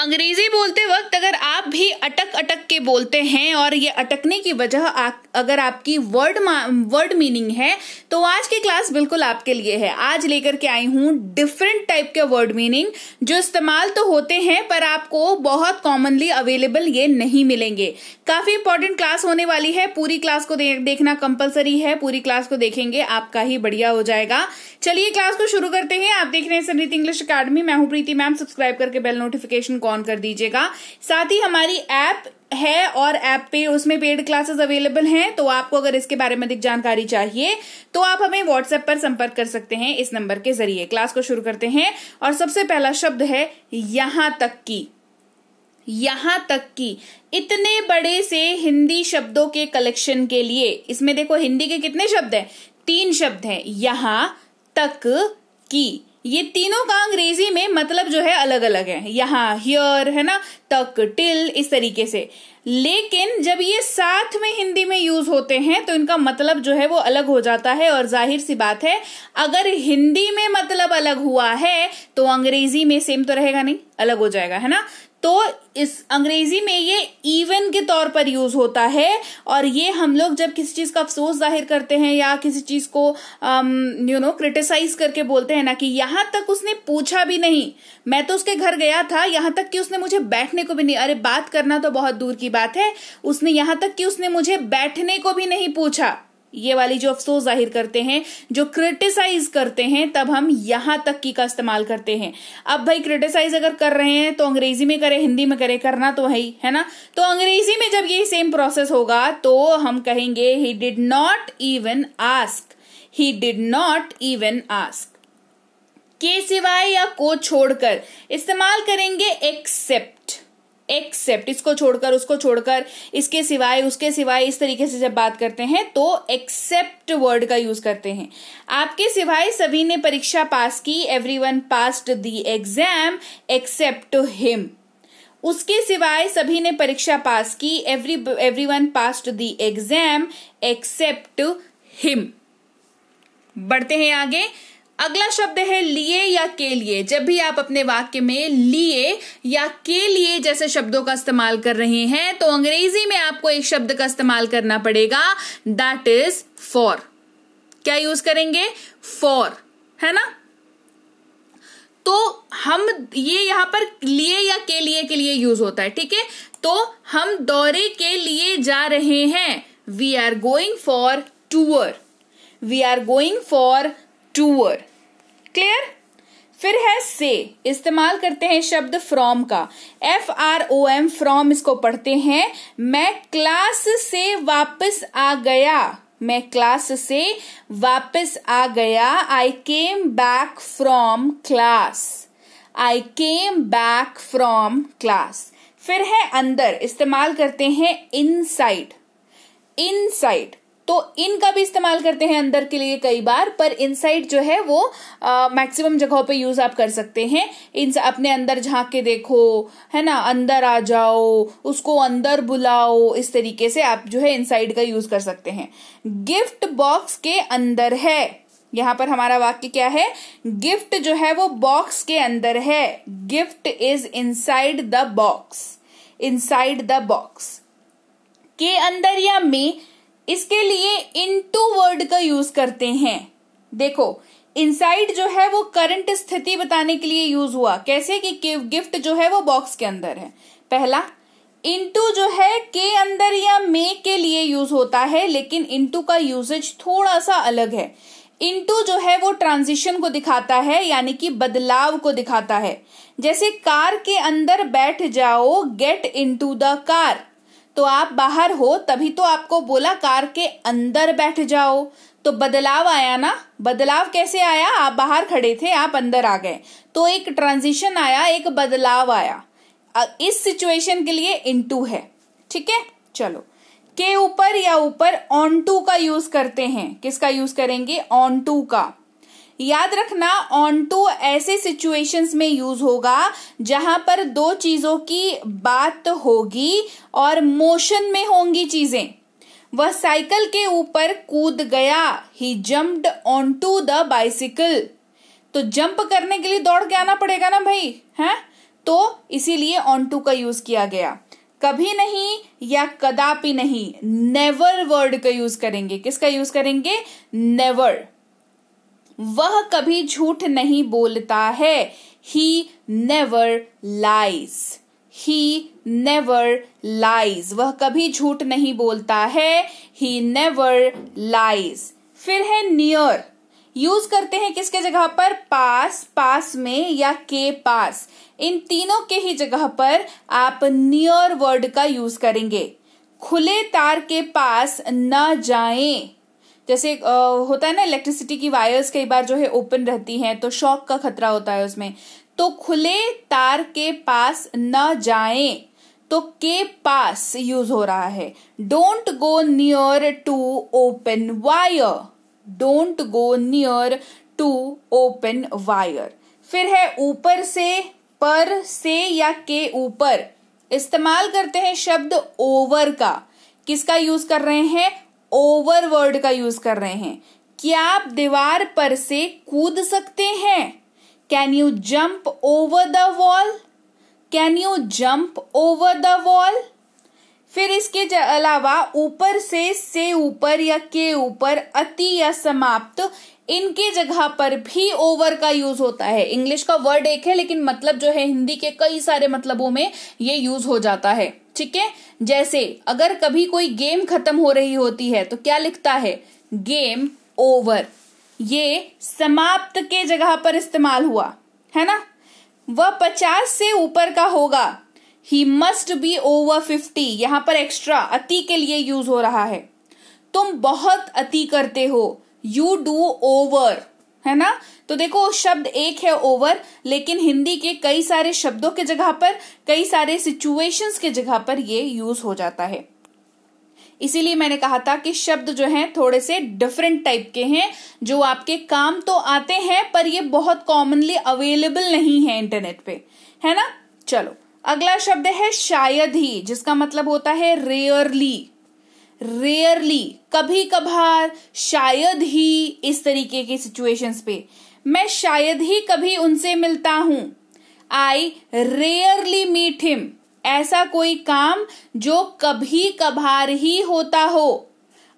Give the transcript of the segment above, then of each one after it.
अंग्रेजी बोलते वक्त अगर आप भी अटक अटक के बोलते हैं और ये अटकने की वजह अगर आपकी वर्ड वर्ड मीनिंग है तो आज की क्लास बिल्कुल आपके लिए है आज लेकर के आई हूं डिफरेंट टाइप के वर्ड मीनिंग जो इस्तेमाल तो होते हैं पर आपको बहुत कॉमनली अवेलेबल ये नहीं मिलेंगे काफी इंपॉर्टेंट क्लास होने वाली है पूरी क्लास को दे, देखना कंपलसरी है पूरी क्लास को देखेंगे आपका ही बढ़िया हो जाएगा चलिए क्लास को शुरू करते हैं आप देख रहे हैं संरीत इंग्लिश अकेडमी मैं हूँ प्रीति मैम सब्सक्राइब करके बेल नोटिफिकेशन को ऑन कर दीजिएगा साथ ही हमारी ऐप है और ऐप पे उसमें पेड क्लासेस अवेलेबल हैं तो आपको अगर इसके बारे में अधिक जानकारी चाहिए तो आप हमें व्हाट्सएप पर संपर्क कर सकते हैं इस नंबर के जरिए क्लास को शुरू करते हैं और सबसे पहला शब्द है यहां तक की यहां तक की इतने बड़े से हिंदी शब्दों के कलेक्शन के लिए इसमें देखो हिंदी के कितने शब्द हैं तीन शब्द हैं यहां तक की ये तीनों का अंग्रेजी में मतलब जो है अलग अलग है यहाँ हियर है ना तक टिल इस तरीके से लेकिन जब ये साथ में हिंदी में यूज होते हैं तो इनका मतलब जो है वो अलग हो जाता है और जाहिर सी बात है अगर हिंदी में मतलब अलग हुआ है तो अंग्रेजी में सेम तो रहेगा नहीं अलग हो जाएगा है ना तो इस अंग्रेजी में ये इवन के तौर पर यूज होता है और ये हम लोग जब किसी चीज का अफसोस जाहिर करते हैं या किसी चीज को यू नो क्रिटिसाइज करके बोलते हैं ना कि यहां तक उसने पूछा भी नहीं मैं तो उसके घर गया था यहां तक कि उसने मुझे बैठने को भी नहीं अरे बात करना तो बहुत दूर की बात है उसने यहां तक कि उसने मुझे बैठने को भी नहीं पूछा ये वाली जो अफसोस जाहिर करते हैं जो क्रिटिसाइज करते हैं तब हम यहां तक की का इस्तेमाल करते हैं अब भाई क्रिटिसाइज अगर कर रहे हैं तो अंग्रेजी में करें हिंदी में करें करना तो है है ना तो अंग्रेजी में जब ये सेम प्रोसेस होगा तो हम कहेंगे he did not even ask he did not even ask के सिवाय या को छोड़कर इस्तेमाल करेंगे एक्सेप्ट एक्सेप्ट इसको छोड़कर उसको छोड़कर इसके सिवाय उसके सिवाय इस तरीके से जब बात करते हैं तो एक्सेप्ट वर्ड का यूज करते हैं आपके सिवाय सभी ने परीक्षा पास की everyone pass the exam except him उसके सिवाय सभी ने परीक्षा पास की every everyone pass the exam except him बढ़ते हैं आगे अगला शब्द है लिए या के लिए जब भी आप अपने वाक्य में लिए या के लिए जैसे शब्दों का इस्तेमाल कर रहे हैं तो अंग्रेजी में आपको एक शब्द का इस्तेमाल करना पड़ेगा दैट इज फॉर क्या यूज करेंगे फॉर है ना तो हम ये यहां पर लिए या के लिए के लिए यूज होता है ठीक है तो हम दौरे के लिए जा रहे हैं we are going for tour we are going for tour clear फिर है से इस्तेमाल करते हैं शब्द फ्रॉम का F R O M from इसको पढ़ते हैं मैं क्लास से वापस आ गया मैं क्लास से वापस आ गया I came back from class I came back from class फिर है अंदर इस्तेमाल करते हैं इनसाइड इनसाइड तो इनका भी इस्तेमाल करते हैं अंदर के लिए कई बार पर इनसाइड जो है वो मैक्सिमम जगहों पे यूज आप कर सकते हैं इन अपने अंदर झांक के देखो है ना अंदर आ जाओ उसको अंदर बुलाओ इस तरीके से आप जो है इनसाइड का यूज कर सकते हैं गिफ्ट बॉक्स के अंदर है यहां पर हमारा वाक्य क्या है गिफ्ट जो है वो बॉक्स के अंदर है gift is inside the box inside the box के अंदर या में इसके लिए इन टू वर्ड का यूज करते हैं देखो इनसाइड जो है वो करंट स्थिति बताने के लिए यूज हुआ कैसे कि गिफ्ट जो है वो बॉक्स के अंदर है पहला इंटू जो है के अंदर या मे के लिए यूज होता है लेकिन इंटू का यूजेज थोड़ा सा अलग है इंटू जो है वो ट्रांजिशन को दिखाता है यानी कि बदलाव को दिखाता है जैसे कार के अंदर बैठ जाओ गेट इंटू द कार तो आप बाहर हो तभी तो आपको बोला कार के अंदर बैठ जाओ तो बदलाव आया ना बदलाव कैसे आया आप बाहर खड़े थे आप अंदर आ गए तो एक ट्रांजिशन आया एक बदलाव आया इस सिचुएशन के लिए इनटू है ठीक है चलो के ऊपर या ऊपर ऑन टू का यूज करते हैं किसका यूज करेंगे ऑन टू का याद रखना ऑन टू ऐसे सिचुएशंस में यूज होगा जहां पर दो चीजों की बात होगी और मोशन में होंगी चीजें वह साइकिल के ऊपर कूद गया he jumped onto the bicycle तो जंप करने के लिए दौड़ के आना पड़ेगा ना भाई है तो इसीलिए ऑन टू का यूज किया गया कभी नहीं या कदापि नहीं नेवर वर्ड का यूज करेंगे किसका यूज करेंगे नेवर वह कभी झूठ नहीं बोलता है he never lies he never lies वह कभी झूठ नहीं बोलता है ही नेवर लाइज फिर है नियर यूज करते हैं किसके जगह पर पास पास में या के पास इन तीनों के ही जगह पर आप नियर वर्ड का यूज करेंगे खुले तार के पास न जाएं जैसे होता है ना इलेक्ट्रिसिटी की वायर्स कई बार जो है ओपन रहती हैं तो शॉक का खतरा होता है उसमें तो खुले तार के पास न जाएं तो के पास यूज हो रहा है don't go near to open wire don't go near to open wire फिर है ऊपर से पर से या के ऊपर इस्तेमाल करते हैं शब्द ओवर का किसका यूज कर रहे हैं ओवर वर्ड का यूज कर रहे हैं क्या आप दीवार पर से कूद सकते हैं can you jump over the wall can you jump over the wall फिर इसके अलावा ऊपर से से ऊपर या के ऊपर अति या समाप्त इनके जगह पर भी ओवर का यूज होता है इंग्लिश का वर्ड एक है लेकिन मतलब जो है हिंदी के कई सारे मतलबों में ये यूज हो जाता है ठीक है जैसे अगर कभी कोई गेम खत्म हो रही होती है तो क्या लिखता है गेम ओवर ये समाप्त के जगह पर इस्तेमाल हुआ है ना वह पचास से ऊपर का होगा he must be over fifty यहां पर एक्स्ट्रा अति के लिए यूज हो रहा है तुम बहुत अति करते हो यू डू ओवर है ना तो देखो शब्द एक है ओवर लेकिन हिंदी के कई सारे शब्दों के जगह पर कई सारे सिचुएशंस के जगह पर ये यूज हो जाता है इसीलिए मैंने कहा था कि शब्द जो हैं थोड़े से डिफरेंट टाइप के हैं जो आपके काम तो आते हैं पर ये बहुत कॉमनली अवेलेबल नहीं है इंटरनेट पे है ना चलो अगला शब्द है शायद ही जिसका मतलब होता है रेयरली रेयरली कभी कभार शायद ही इस तरीके की सिचुएशंस पे मैं शायद ही कभी उनसे मिलता हूं आई रेयरली मीट हिम ऐसा कोई काम जो कभी कभार ही होता हो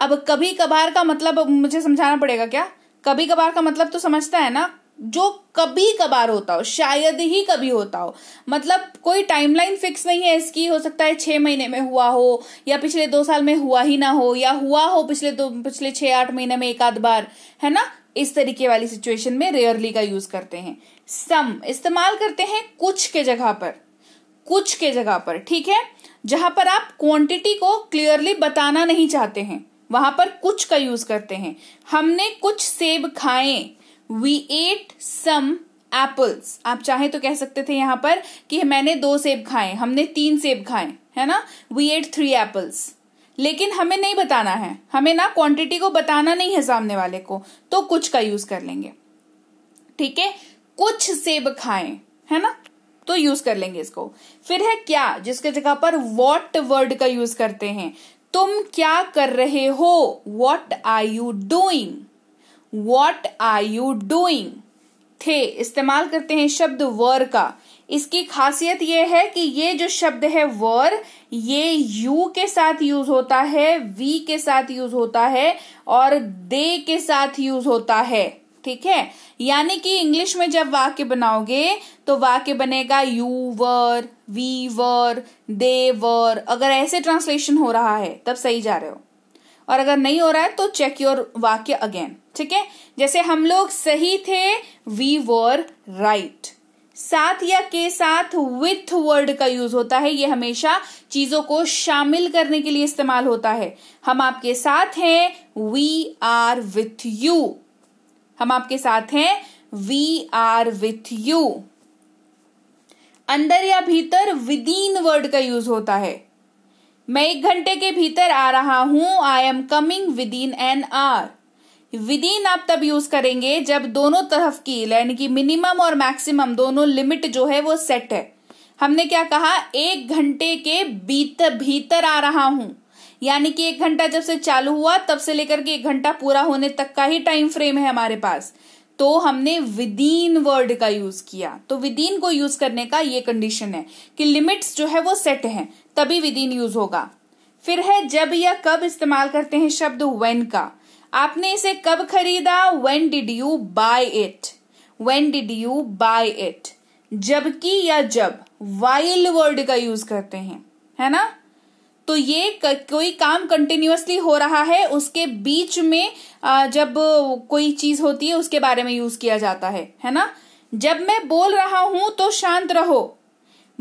अब कभी कभार का मतलब मुझे समझाना पड़ेगा क्या कभी कभार का मतलब तो समझता है ना जो कभी कभार होता हो शायद ही कभी होता हो मतलब कोई टाइमलाइन फिक्स नहीं है इसकी हो सकता है छह महीने में हुआ हो या पिछले दो साल में हुआ ही ना हो या हुआ हो पिछले दो पिछले छह आठ महीने में एक आध बार है ना इस तरीके वाली सिचुएशन में रेयरली का यूज करते हैं सम इस्तेमाल करते हैं कुछ के जगह पर कुछ के जगह पर ठीक है जहां पर आप क्वांटिटी को क्लियरली बताना नहीं चाहते हैं वहां पर कुछ का यूज करते हैं हमने कुछ सेब खाए वी एट सम एप्पल्स आप चाहे तो कह सकते थे यहां पर कि मैंने दो सेब खाए हमने तीन सेब खाए है ना वी एट थ्री एप्पल्स लेकिन हमें नहीं बताना है हमें ना क्वांटिटी को बताना नहीं है सामने वाले को तो कुछ का यूज कर लेंगे ठीक है कुछ सेब खाए है ना तो यूज कर लेंगे इसको फिर है क्या जिसके जगह पर वॉट वर्ड का यूज करते हैं तुम क्या कर रहे हो what are you doing what are you doing थे इस्तेमाल करते हैं शब्द वर का इसकी खासियत यह है कि ये जो शब्द है वर ये यू के साथ यूज होता है वी के साथ यूज होता है और दे के साथ यूज होता है ठीक है यानी कि इंग्लिश में जब वाक्य बनाओगे तो वाक्य बनेगा यू वर वी वर दे वर अगर ऐसे ट्रांसलेशन हो रहा है तब सही जा रहे हो और अगर नहीं हो रहा है तो चेक योर वाक्य अगेन ठीक है जैसे हम लोग सही थे वी वर राइट साथ या के साथ विथ वर्ड का यूज होता है ये हमेशा चीजों को शामिल करने के लिए इस्तेमाल होता है हम आपके साथ हैं वी आर विथ यू हम आपके साथ हैं वी आर विथ यू अंदर या भीतर विदिन वर्ड का यूज होता है मैं एक घंटे के भीतर आ रहा हूं I am coming within N R within आप तब यूज करेंगे जब दोनों तरफ की यानी कि मिनिमम और मैक्सिमम दोनों लिमिट जो है वो सेट है हमने क्या कहा एक घंटे के भीतर भीतर आ रहा हूं यानी कि एक घंटा जब से चालू हुआ तब से लेकर के एक घंटा पूरा होने तक का ही टाइम फ्रेम है हमारे पास तो हमने विदीन वर्ड का यूज किया तो विदीन को यूज करने का ये कंडीशन है कि लिमिट्स जो है वो सेट है तभी विद इन यूज होगा फिर है जब या कब इस्तेमाल करते हैं शब्द वेन का आपने इसे कब खरीदा when did you buy it when did you buy it जबकि या जब वाइल वर्ड का यूज करते हैं है ना तो ये कोई काम कंटिन्यूसली हो रहा है उसके बीच में जब कोई चीज होती है उसके बारे में यूज किया जाता है है ना जब मैं बोल रहा हूं तो शांत रहो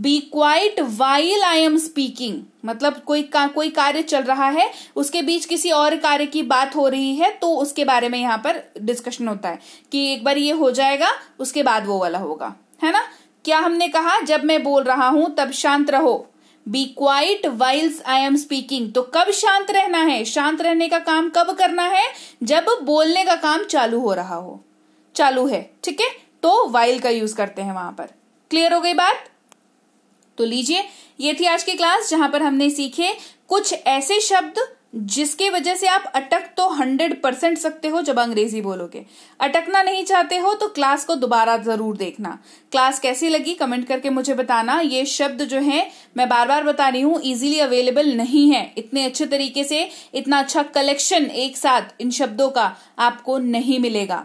be quiet while I am speaking मतलब कोई का, कोई कार्य चल रहा है उसके बीच किसी और कार्य की बात हो रही है तो उसके बारे में यहां पर डिस्कशन होता है कि एक बार ये हो जाएगा उसके बाद वो वाला होगा है ना क्या हमने कहा जब मैं बोल रहा हूं तब शांत रहो be quiet whiles I am speaking तो कब शांत रहना है शांत रहने का काम कब करना है जब बोलने का काम चालू हो रहा हो चालू है ठीक है तो वाइल का यूज करते हैं वहां पर क्लियर हो गई बात तो लीजिए ये थी आज की क्लास जहां पर हमने सीखे कुछ ऐसे शब्द जिसके वजह से आप अटक तो हंड्रेड परसेंट सकते हो जब अंग्रेजी बोलोगे अटकना नहीं चाहते हो तो क्लास को दोबारा जरूर देखना क्लास कैसी लगी कमेंट करके मुझे बताना ये शब्द जो है मैं बार बार बता रही हूं इजीली अवेलेबल नहीं है इतने अच्छे तरीके से इतना अच्छा कलेक्शन एक साथ इन शब्दों का आपको नहीं मिलेगा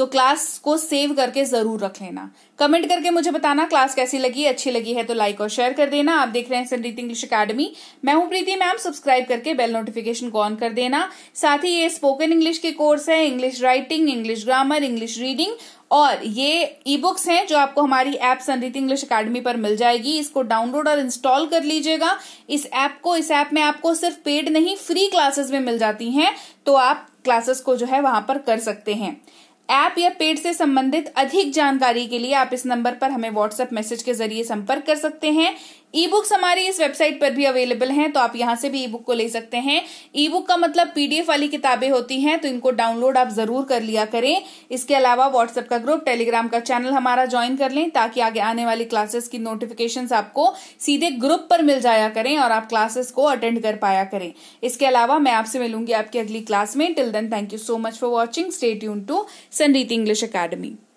तो क्लास को सेव करके जरूर रख लेना कमेंट करके मुझे बताना क्लास कैसी लगी अच्छी लगी है तो लाइक और शेयर कर देना आप देख रहे हैं संदीत इंग्लिश अकेडमी मैं हूं प्रीति मैम सब्सक्राइब करके बेल नोटिफिकेशन को ऑन कर देना साथ ही ये स्पोकन इंग्लिश के कोर्स है English writing English grammar English reading और ये ई बुक्स हैं जो आपको हमारी ऐप संदीत इंग्लिश अकेडमी पर मिल जाएगी इसको डाउनलोड और इंस्टॉल कर लीजिएगा इस ऐप को इस ऐप में आपको सिर्फ पेड नहीं फ्री क्लासेस में मिल जाती हैं तो आप क्लासेस को जो है वहां पर कर सकते हैं ऐप या पेड से संबंधित अधिक जानकारी के लिए आप इस नंबर पर हमें व्हाट्सएप मैसेज के जरिए संपर्क कर सकते हैं ई बुक्स हमारी इस वेबसाइट पर भी अवेलेबल हैं तो आप यहाँ से भी ई बुक को ले सकते हैं ई बुक का मतलब पीडीएफ वाली किताबें होती हैं तो इनको डाउनलोड आप जरूर कर लिया करें इसके अलावा व्हाट्सएप का ग्रुप टेलीग्राम का चैनल हमारा ज्वाइन कर लें ताकि आगे आने वाली क्लासेस की नोटिफिकेशन आपको सीधे ग्रुप पर मिल जाया करें और आप क्लासेस को अटेंड कर पाया करें इसके अलावा मैं आपसे मिलूंगी आपकी अगली क्लास में till then thank you so much for watching stay यून टू सनरीत इंग्लिश अकेडमी